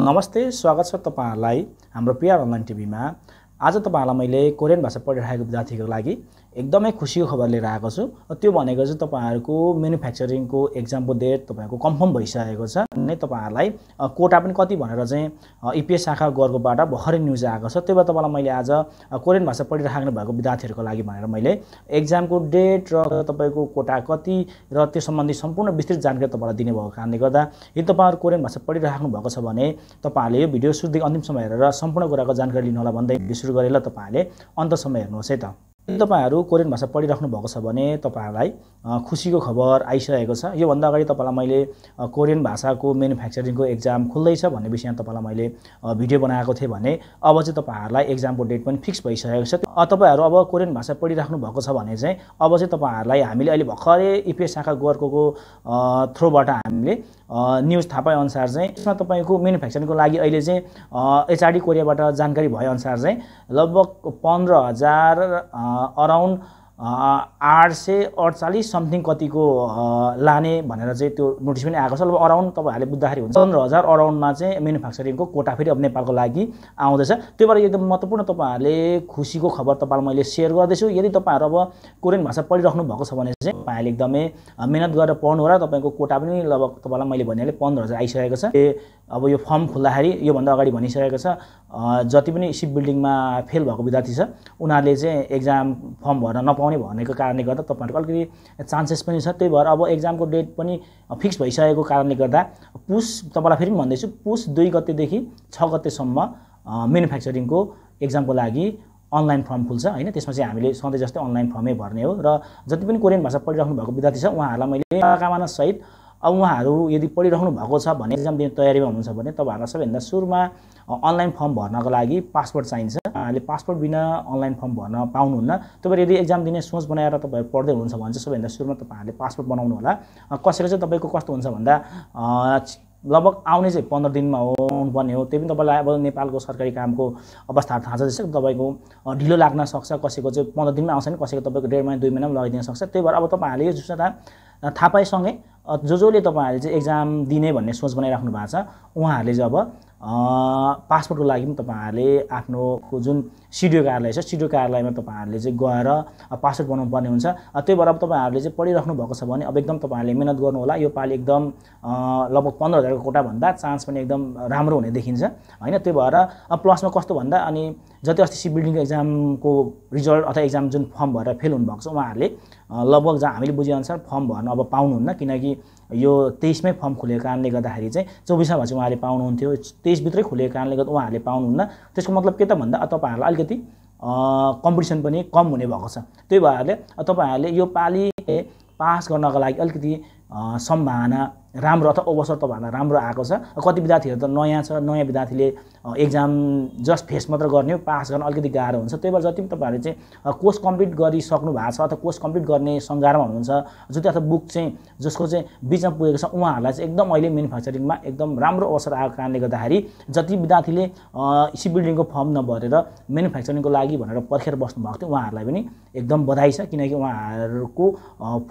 नमस्ते स्वागत छ तपाईँहरूलाई हाम्रो पिआर अनलाइन टिभीमा आज तपाईँहरूलाई मैले कोरियन भाषा पढिरहेको विद्यार्थीको लागि एकदमै खुसीको खबर लिएर आएको छु त्यो भनेको चाहिँ तपाईँहरूको म्यानुफ्याक्चरिङको एक्जामको डेट तपाईँहरूको कन्फर्म भइसकेको छ नै तपाईँहरूलाई कोटा पनि कति भनेर चाहिँ इपिएस शाखा गर्कोबाट भर्खरै न्युज आएको छ त्यही भएर तपाईँलाई मैले आज कोरियन भाषा पढिराख्नु भएको विद्यार्थीहरूको लागि भनेर मैले एक्जामको डेट र तपाईँको कोटा कति र त्यो सम्बन्धी सम्पूर्ण विस्तृत जानकारी तपाईँलाई दिने भएको कारणले गर्दा यदि तपाईँहरू कोरियन भाषा पढिराख्नु भएको छ भने तपाईँहरूले यो भिडियो सुरुदेखि अन्तिम अन्तिमसम्म हेरेर सम्पूर्ण कुराको जानकारी लिनुहोला भन्दै भिडियो सुरु गरेर तपाईँहरूले अन्तसम्म हेर्नुहोस् है त यदि तपाईँहरू कोरियन भाषा पढिराख्नु भएको छ भने तपाईँहरूलाई खुसीको खबर आइसकेको छ योभन्दा अगाडि तपाईँलाई मैले कोरियन भाषाको म्यानुफ्याक्चरिङको एक्जाम खुल्दैछ भन्ने विषयमा तपाईँलाई मैले भिडियो बनाएको थिएँ भने अब चाहिँ तपाईँहरूलाई एक्जामको डेट पनि फिक्स भइसकेको छ तपाईँहरू अब कोरियन भाषा पढिराख्नु भएको छ भने चाहिँ अब चाहिँ तपाईँहरूलाई हामीले अहिले भर्खरै इपिएस शाखा गोर्खोको थ्रुबाट हामीले न्युज थाहा पाएअनुसार चाहिँ यसमा तपाईँको म्यानुफ्याक्चरिङको लागि अहिले चाहिँ एचआरडी कोरियाबाट जानकारी भएअनुसार चाहिँ लगभग पन्ध्र हजार अराउंड आठ सय अडचालिस समथिङ कतिको लाने भनेर चाहिँ त्यो नोटिस पनि आएको छ अब अराउन्ड तपाईँहरूले बुझ्दाखेरि हुन्छ पन्ध्र हजार अराउन्डमा चाहिँ म्यानुफ्याक्चरिङको कोटा फेरि अब नेपालको लागि आउँदैछ त्यही भएर एकदम महत्त्वपूर्ण तपाईँहरूले खुसीको खबर तपाईँलाई मैले सेयर गर्दैछु यदि तपाईँहरू अब कोरियन भाषा पढिराख्नु भएको छ भने चाहिँ तपाईँहरूले एकदमै मिहिनेत गरेर पढ्नु होला तपाईँको कोटा पनि लगभग तपाईँलाई मैले भनिहालेँ पन्ध्र हजार आइसकेको छ अब यो फर्म खोल्दाखेरि योभन्दा अगाडि भनिसकेको छ जति पनि सिप बिल्डिङमा फेल भएको विद्यार्थी छ उनीहरूले चाहिँ एक्जाम फर्म भर्न नपाउने नपाउने भनेको कारणले गर्दा तपाईँहरूको अलिकति चान्सेस पनि छ त्यही भएर अब एक्जामको डेट पनि फिक्स भइसकेको कारणले गर्दा पुस तपाईँलाई फेरि पनि भन्दैछु पुस दुई गतेदेखि छ गतेसम्म म्यानुफ्याक्चरिङको एक्जामको लागि अनलाइन फर्म खुल्छ होइन त्यसमा चाहिँ हामीले सधैँ जस्तै अनलाइन फर्मै भर्ने हो र जति पनि कोरियन भाषा पढिराख्नु भएको विद्यार्थी छ उहाँहरूलाई मैले कामनासहित सहित अब उहाँहरू यदि पढिरहनु भएको छ भने एक्जाम दिने तयारीमा हुनुहुन्छ भने तपाईँहरूलाई सबैभन्दा सुरुमा अनलाइन फर्म भर्नको लागि पासपोर्ट चाहिन्छ अहिले पासपोर्ट बिना अनलाइन फर्म भर्न पाउनुहुन्न तपाईँहरू यदि एक्जाम दिने सोच बनाएर तपाईँहरू पढ्दै हुनुहुन्छ भने चाहिँ सबैभन्दा सुरुमा तपाईँहरूले पासपोर्ट बनाउनु होला कसैले चाहिँ तपाईँको कस्तो हुन्छ भन्दा लगभग आउने चाहिँ पन्ध्र दिनमा हो आउनुपर्ने हो त्यही पनि तपाईँलाई अब नेपालको सरकारी कामको अवस्था थाहा छ जस्तै तपाईँको ढिलो लाग्न सक्छ कसैको चाहिँ पन्ध्र दिनमा आउँछ नि कसैको तपाईँको डेढ महिना दुई महिनामा लगाइदिन सक्छ त्यही भएर अब तपाईँहरूले यो सूचना थाहा पाएसँगै जो जसले तपाईँहरूले चाहिँ एक्जाम दिने भन्ने सोच बनाइराख्नु भएको छ उहाँहरूले चाहिँ अब पासपोर्टको लागि पनि तपाईँहरूले आफ्नो जुन सिडिओ कार्यालय छ सिडिओ कार्यालयमा तपाईँहरूले चाहिँ गएर पासपोर्ट बनाउनु पर्ने हुन्छ त्यही भएर अब तपाईँहरूले चाहिँ पढिराख्नु भएको छ भने अब एकदम तपाईँहरूले मिहिनेत गर्नुहोला यो पालि एकदम लगभग पन्ध्र हजारको कोटाभन्दा चान्स पनि एकदम राम्रो हुने देखिन्छ होइन त्यही भएर प्लसमा कस्तो भन्दा अनि जति अस्ति सिप बिल्डिङको एक्जामको रिजल्ट अथवा एक्जाम जुन फर्म भएर फेल हुनुभएको छ उहाँहरूले लगभग जहाँ हामीले बुझेअनुसार फर्म भर्न अब पाउनुहुन्न किनकि यो तेइसमै फर्म खुलेको कारणले गर्दाखेरि चाहिँ चौबिसमा भए चाहिँ उहाँहरूले पाउनुहुन्थ्यो तेइसभित्रै खुलेको कारणले गर्दा उहाँहरूले पाउनुहुन्न त्यसको मतलब के त भन्दा तपाईँहरूलाई अलिकति कम्पिटिसन पनि कम हुने भएको छ त्यही भएर तपाईँहरूले यो पालि पास गर्नको लागि अलिकति सम्भावना राम्रो अथवा अवसर तपाईँहरूलाई राम्रो आएको छ कति विद्यार्थीहरू त नयाँ छ नयाँ विद्यार्थीले एक्जाम जस्ट फेस मात्र गर्ने हो पास गर्न अलिकति गाह्रो हुन्छ त्यही भएर जति पनि तपाईँहरूले चाहिँ कोर्स कम्प्लिट गरिसक्नु भएको छ अथवा कोर्स कम्प्लिट गर्ने सङ्घारमा हुनुहुन्छ जति अथवा बुक चाहिँ जसको चाहिँ बिचमा पुगेको छ उहाँहरूलाई चाहिँ एकदम अहिले म्यानुफ्याक्चरिङमा एकदम राम्रो अवसर आएको कारणले गर्दाखेरि जति विद्यार्थीले सी बिल्डिङको फर्म नभरेर म्यानुफ्याक्चरिङको लागि भनेर पर्खेर बस्नुभएको थियो उहाँहरूलाई पनि एकदम बधाई छ किनकि उहाँहरूको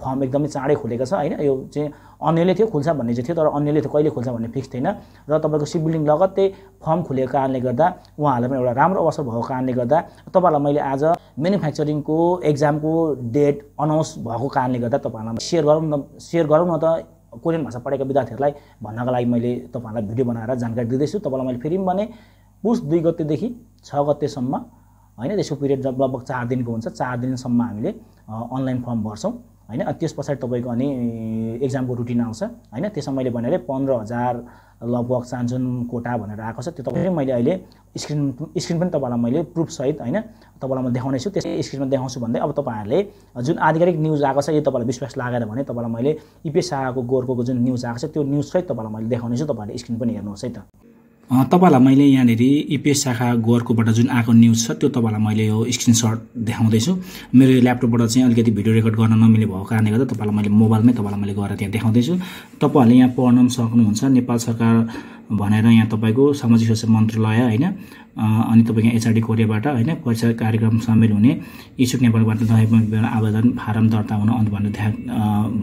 फर्म एकदमै चाँडै खोलेको छ होइन यो चाहिँ अन्यले थियो खुल्छ भन्ने चाहिँ थियो तर अन्यले थियो कहिले खुल्छ भन्ने फिक्स थिएन र तपाईँको सिप बिल्डिङ लगत्तै फर्म खुलेको कारणले गर्दा उहाँहरूलाई पनि एउटा राम्रो अवसर भएको कारणले गर्दा तपाईँहरूलाई मैले आज म्यानुफ्याक्चरिङको एक्जामको डेट अनाउन्स भएको कारणले गर्दा तपाईँहरूलाई सेयर गरौँ न सेयर गरौँ न त कोरियन भाषा पढेका विद्यार्थीहरूलाई भन्नको लागि मैले तपाईँहरूलाई भिडियो बनाएर जानकारी दिँदैछु तपाईँलाई मैले फेरि पनि भने पुस दुई गतेदेखि छ गतेसम्म होइन त्यसको पिरियड लगभग चार दिनको हुन्छ चार दिनसम्म हामीले अनलाइन फर्म भर्छौँ होइन त्यस पछाडि तपाईँको अनि एक्जामको रुटिन आउँछ होइन त्यसमा मैले भनेर पन्ध्र हजार लगभग चान्जुन कोटा भनेर आएको छ त्यो तपाईँले मैले अहिले स्क्रिन स्क्रिन पनि तपाईँलाई मैले प्रुफसहित होइन तपाईँलाई म देखाउनेछु त्यस स्क्रिनमा देखाउँछु भन्दै अब तपाईँहरूले जुन आधिकारिक न्युज आएको छ यो तपाईँलाई विश्वास लागेर भने तपाईँलाई मैले इपिएस शाहको गोर्खोको जुन न्युज आएको छ त्यो न्युजसहित तपाईँलाई मैले देखाउनेछु तपाईँहरूले स्क्रिन पनि हेर्नुहोस् है त तपाईँलाई मैले यहाँनिर इपिएस शाखा गोर्खोबाट जुन आएको न्युज छ त्यो तपाईँलाई मैले यो स्क्रिनसट देखाउँदैछु मेरो यो ल्यापटपबाट चाहिँ अलिकति भिडियो रेकर्ड गर्न नमिल्ने भएको कारणले गर्दा तपाईँलाई मैले मोबाइलमै तपाईँलाई मैले गएर त्यहाँ देखाउँदैछु तपाईँहरूले यहाँ पढ्न पनि सक्नुहुन्छ नेपाल सरकार भनेर यहाँ तपाईँको सामाजिक सुरक्षा मन्त्रालय होइन अनि तपाईँको एचआरडी कोरियाबाट होइन परीक्षा कार्यक्रम सामेल हुने इच्छुक नेपालबाट तपाईँको आवेदन फारम दर्ता हुन अन्त भनेर ध्यान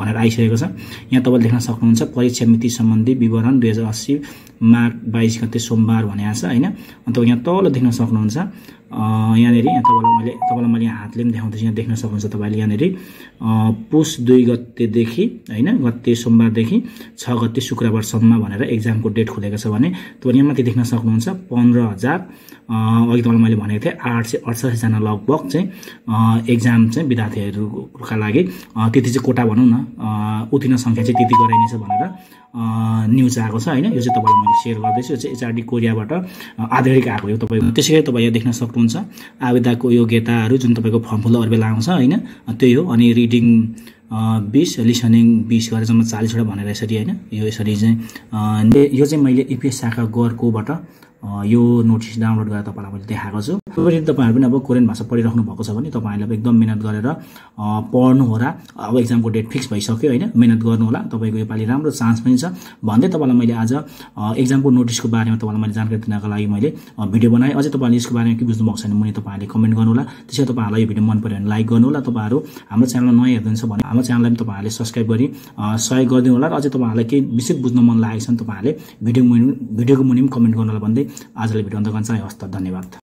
भनेर आइसकेको छ यहाँ तपाईँले देख्न सक्नुहुन्छ परीक्षा मिति सम्बन्धी विवरण दुई हजार अस्सी माघ बाइस गते सोमबार भनेको छ होइन अन्त यहाँ तल देख्न सक्नुहुन्छ यहाँनिर यहाँ तपाईँलाई मैले तपाईँलाई मैले हातले पनि देखाउँदैछु यहाँ देख्न सक्नुहुन्छ तपाईँले यहाँनिर पुस दुई गतेदेखि होइन गते सोमबारदेखि छ गते शुक्रबारसम्म भनेर एक्जामको डेट खुलेको छ भने तपाईँ यहाँ माथि देख्न सक्नुहुन्छ पन्ध्र हजार अघि तपाईँलाई मैले भनेको थिएँ आठ सय अडसठीजना लगभग चाहिँ एक्जाम चाहिँ विद्यार्थीहरूका लागि त्यति चाहिँ कोटा भनौँ न उत्तिर्ण सङ्ख्या चाहिँ त्यति गराइनेछ भनेर न्युज आएको छ होइन यो चाहिँ तपाईँलाई मैले सेयर गर्दैछु यो चाहिँ एचआरडी कोरियाबाट आधारित आएको यो तपाईँ त्यसै गरी तपाईँ यो देख्न सक्नुहुन्छ आवेदाको योग्यताहरू जुन तपाईँको फर्म फुल बेला आउँछ होइन त्यही हो अनि रिडिङ बिस लिसनिङ बिस गरेर जम्मा चालिसवटा भनेर यसरी होइन यो यसरी चाहिँ यो चाहिँ मैले इपिएस e शाखा गरकोबाट यो नोटिस डाउनलोड गरेर तपाईँलाई मैले देखाएको छु यदि तपाईँहरू पनि अब कोरियन भाषा पढिराख्नु भएको छ भने तपाईँहरूले अब एकदम मिहिनेत गरेर पढ्नु होला अब एक्जामको डेट फिक्स भइसक्यो होइन मिहिनेत गर्नुहोला तपाईँको योपालि राम्रो चान्स पनि छ भन्दै तपाईँलाई मैले आज एक्जामको नोटिसको बारेमा तपाईँलाई मैले जानकारी दिनको लागि मैले भिडियो बनाएँ अझै तपाईँहरूले यसको बारेमा के बुझ्नु भएको छैन भने तपाईँहरूले कमेन्ट गर्नु होला त्यसै तपाईँहरूलाई यो भिडियो मन पऱ्यो भने लाइक गर्नु होला तपाईँहरू हाम्रो च्यानल नयाँ हेर्नुहुन्छ भने हाम्रो च्यानललाई पनि तपाईँहरूले सब्सक्राइब गरी सहयोग गरिदिनु होला र अझै तपाईँहरूलाई केही विशेष बुझ्न मन लागेको छ भने तपाईँहरूले भिडियो मुनि भिडियोको मुनि पनि कमेन्ट गर्नु होला भन्दै आजलाई भिडियो अन्त गर्छ हस्त धन्यवाद